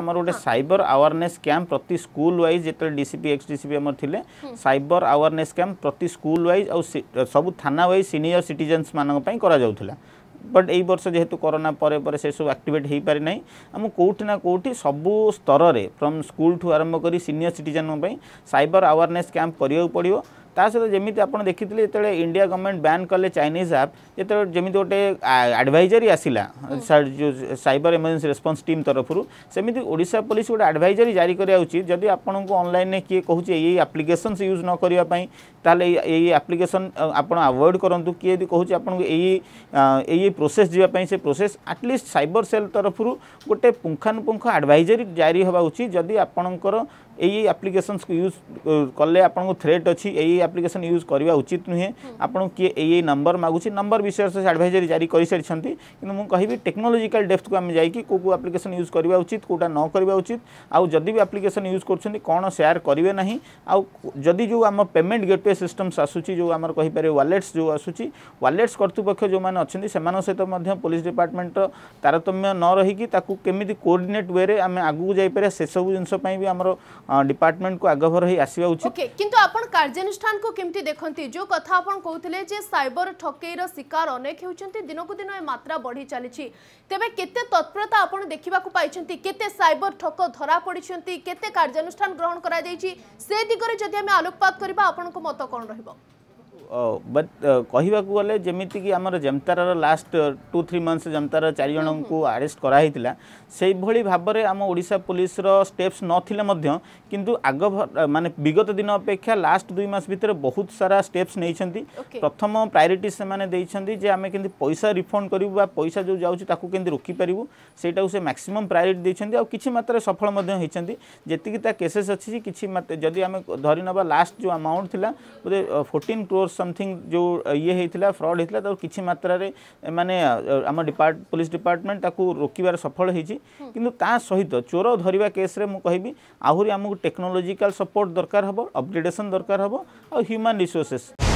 আমার গোটে cyber awareness camp প্রতি স্কুল ওয়াইজ যেত ডিসিপি এক্স ডিসিপি আমার থিলে সাইবর আওয়ারনেস ক্যাম্প প্রতি স্কুল ওয়াইজ আউ সবু থানা ওয়াইজ সিনিয়র সিটিজেন্স মানক পাই করা যাউথিলা বট এই বর্ষ যেহেতু করোনা পরে পরে সেসব আক্টিভেট হয়েপারি না আমি কোটি না কোটি সবু স্তরের ফ্রম স্কুল ঠু আরম্ভ করে senior citizen cyber awareness camp করা পড়ব তা সহ যেমি আপনার দেখি যেত ইন্ডিয়া গভর্নমেন্ট ব্যান কলে চাইনিজ আপ जिते जमी गोटे आडभाइजरी आसला जो सैबर एमरजेन्सी रेस्पन्स टीम तरफ सेमशा पुलिस गोटे आडभाइजरी जारी करदी आपको किए कह आप्लिकेसन यूज नक करने आप्लिकेसन आपड़ आवोड करूँ किए यदि कहे आपको प्रोसेस जावाई से प्रोसेस आटलिस्ट सबर सेल तरफ गोटे पुंगखानुपुख आडभाइजरी जारी होगा उचित जदि आपणकर यही आप्लिकेसन को यूज कले आप थ्रेट अच्छी यही आप्लिकेसन यूज करवा उचित नुहे आपको किए यही नंबर मगुच नंबर विषय से आडभइजरी जारी कर सारी कि कहि टेक्नोलोजिकाल डेफ्थ को आम जाइए कौ कौ आप्लिकेसन यूज करवा उचित कौटा न करवा उचित आदि भी आप्लिकेसन यूज कर सेयार करेंगे ना आदि जो आम पेमेंट गेटवे सिस्टम्स आसूसी जो आम कहीपर व्वालेट्स जो आसूसी व्वालेट्स करतृपक्ष जो मैंने सहित पुलिस डिपार्टमेंट तारतम्य न रहीकि केमी कोअर्डनेट वे आम आगे जापर से सब जिनपाई भी आम डिपार्टमेंट को आगभर ही आसवा उचित किंतु आपण कार्यानुष्ठान को देखते जो कथ कौन कहते सैबर ठकईर शिकार ସରକାର ଅନେକ ହେଉଛନ୍ତି ଦିନକୁ ଦିନ ଏ ମାତ୍ରା ବଢ଼ି ଚାଲିଛି ତେବେ କେତେ ତତ୍ପରତା ଆପଣ ଦେଖିବାକୁ ପାଇଛନ୍ତି କେତେ ସାଇବର ଠକ ଧରା ପଡ଼ିଛନ୍ତି କେତେ କାର୍ଯ୍ୟାନୁଷ୍ଠାନ ଗ୍ରହଣ କରାଯାଇଛି ସେ ଦିଗରେ ଯଦି ଆମେ ଆଲୋକପାତ କରିବା ଆପଣଙ୍କ ମତ କ'ଣ ରହିବ ବଟ୍ କହିବାକୁ ଗଲେ ଯେମିତିକି ଆମର ଜମତାରାର ଲାଷ୍ଟ ଟୁ ଥ୍ରୀ ମନ୍ଥସ୍ ଜମତାରାର ଚାରିଜଣଙ୍କୁ ଆରେଷ୍ଟ କରାହେଇଥିଲା ସେଇଭଳି ଭାବରେ ଆମ ଓଡ଼ିଶା ପୋଲିସର ଷ୍ଟେପ୍ସ ନଥିଲେ ମଧ୍ୟ କିନ୍ତୁ ଆଗ ମାନେ ବିଗତ ଦିନ ଅପେକ୍ଷା ଲାଷ୍ଟ ଦୁଇ ମାସ ଭିତରେ ବହୁତ ସାରା ଷ୍ଟେପ୍ସ ନେଇଛନ୍ତି ପ୍ରଥମ ପ୍ରାୟୋରିଟି ସେମାନେ ଦେଇଛନ୍ତି ଯେ ଆମେ କେମିତି ପଇସା ରିଫଣ୍ଡ କରିବୁ ବା ପଇସା ଯେଉଁ ଯାଉଛି ତାକୁ କେମିତି ରୋକିପାରିବୁ ସେଇଟାକୁ ସେ ମ୍ୟାକ୍ସିମମ୍ ପ୍ରାୟୋରିଟି ଦେଇଛନ୍ତି ଆଉ କିଛି ମାତ୍ରାରେ ସଫଳ ମଧ୍ୟ ହୋଇଛନ୍ତି ଯେତିକି ତା କେସେସ୍ ଅଛି କିଛି ଯଦି ଆମେ ଧରିନେବା ଲାଷ୍ଟ ଯେଉଁ ଆମାଉଣ୍ଟ ଥିଲା ବୋଧେ ଫୋର୍ଟିନ୍ କ୍ରୋର୍ समथिंग जो ये होता फ्रड होता तो किसी मात्र मैंने आम डिपार्ट पुलिस डिपार्टमेंट ताकू रोकबार सफल होती हम्म। कितु सहित चोर धरवा केस्रे मुझे आहरी आमको टेक्नोलोजिकाल सपोर्ट दरकार हम अपग्रेडेसन दरकार हम आ ह्यूमान रिसोर्सेस